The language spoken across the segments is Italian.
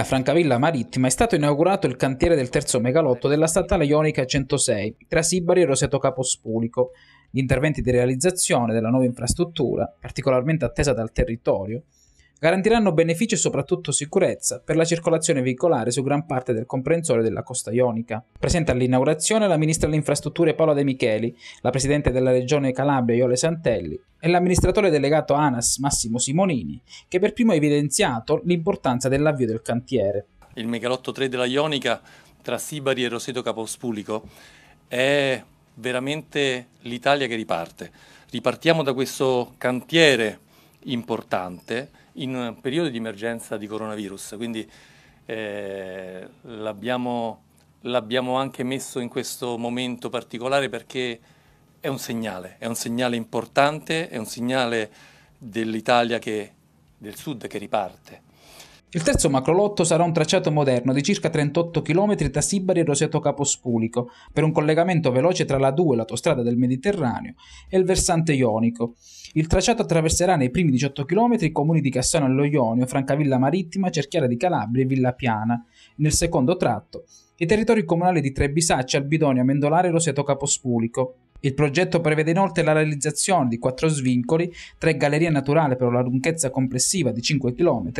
A Francavilla Marittima è stato inaugurato il cantiere del terzo megalotto della statale Ionica 106 tra Sibari e Roseto Capospulico. Gli interventi di realizzazione della nuova infrastruttura, particolarmente attesa dal territorio, garantiranno benefici e soprattutto sicurezza per la circolazione veicolare su gran parte del comprensore della costa ionica. Presente all'inaugurazione la ministra delle Infrastrutture Paola De Micheli, la presidente della regione Calabria Iole Santelli e l'amministratore delegato ANAS Massimo Simonini, che per primo ha evidenziato l'importanza dell'avvio del cantiere. Il megalotto 3 della Ionica tra Sibari e Roseto Capospulico è veramente l'Italia che riparte. Ripartiamo da questo cantiere importante in un periodo di emergenza di coronavirus, quindi eh, l'abbiamo, l'abbiamo anche messo in questo momento particolare perché è un segnale, è un segnale importante, è un segnale dell'Italia che, del sud che riparte. Il terzo macrolotto sarà un tracciato moderno di circa 38 km da Sibari e Roseto Capospulico, per un collegamento veloce tra la 2, l'autostrada del Mediterraneo, e il versante ionico. Il tracciato attraverserà nei primi 18 km i comuni di Cassano allo Ionio, Francavilla Marittima, Cerchiara di Calabria e Villa Piana. Nel secondo tratto, i territori comunali di Trebisaccia, Albidonia, Mendolare e Roseto Capospulico. Il progetto prevede inoltre la realizzazione di quattro svincoli, tre gallerie naturali per una lunghezza complessiva di 5 km,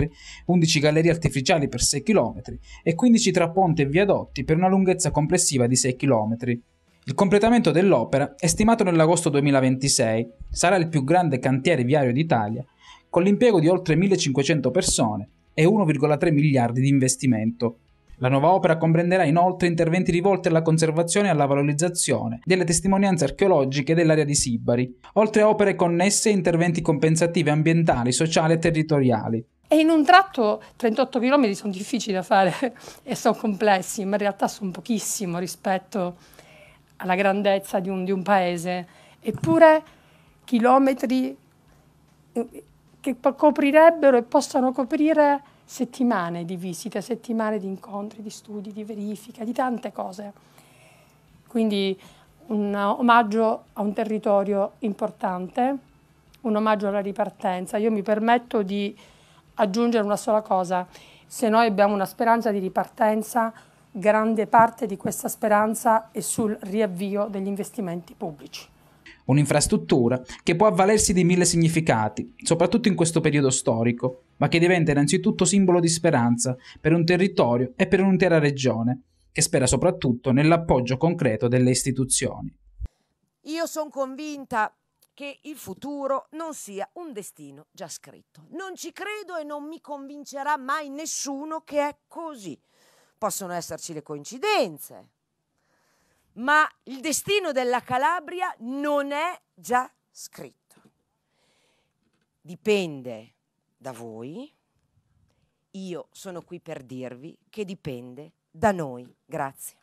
11 gallerie artificiali per 6 km e 15 traponti e viadotti per una lunghezza complessiva di 6 km. Il completamento dell'opera è stimato nell'agosto 2026, sarà il più grande cantiere viario d'Italia, con l'impiego di oltre 1500 persone e 1,3 miliardi di investimento. La nuova opera comprenderà inoltre interventi rivolti alla conservazione e alla valorizzazione delle testimonianze archeologiche dell'area di Sibari, oltre a opere connesse e interventi compensativi ambientali, sociali e territoriali. E in un tratto 38 km sono difficili da fare e sono complessi, ma in realtà sono pochissimo rispetto alla grandezza di un, di un paese. Eppure chilometri eh, che coprirebbero e possano coprire settimane di visite, settimane di incontri, di studi, di verifica, di tante cose. Quindi un omaggio a un territorio importante, un omaggio alla ripartenza. Io mi permetto di aggiungere una sola cosa. Se noi abbiamo una speranza di ripartenza, grande parte di questa speranza è sul riavvio degli investimenti pubblici un'infrastruttura che può avvalersi di mille significati, soprattutto in questo periodo storico, ma che diventa innanzitutto simbolo di speranza per un territorio e per un'intera regione, che spera soprattutto nell'appoggio concreto delle istituzioni. Io sono convinta che il futuro non sia un destino già scritto. Non ci credo e non mi convincerà mai nessuno che è così. Possono esserci le coincidenze, ma il destino della Calabria non è già scritto. Dipende da voi, io sono qui per dirvi che dipende da noi. Grazie.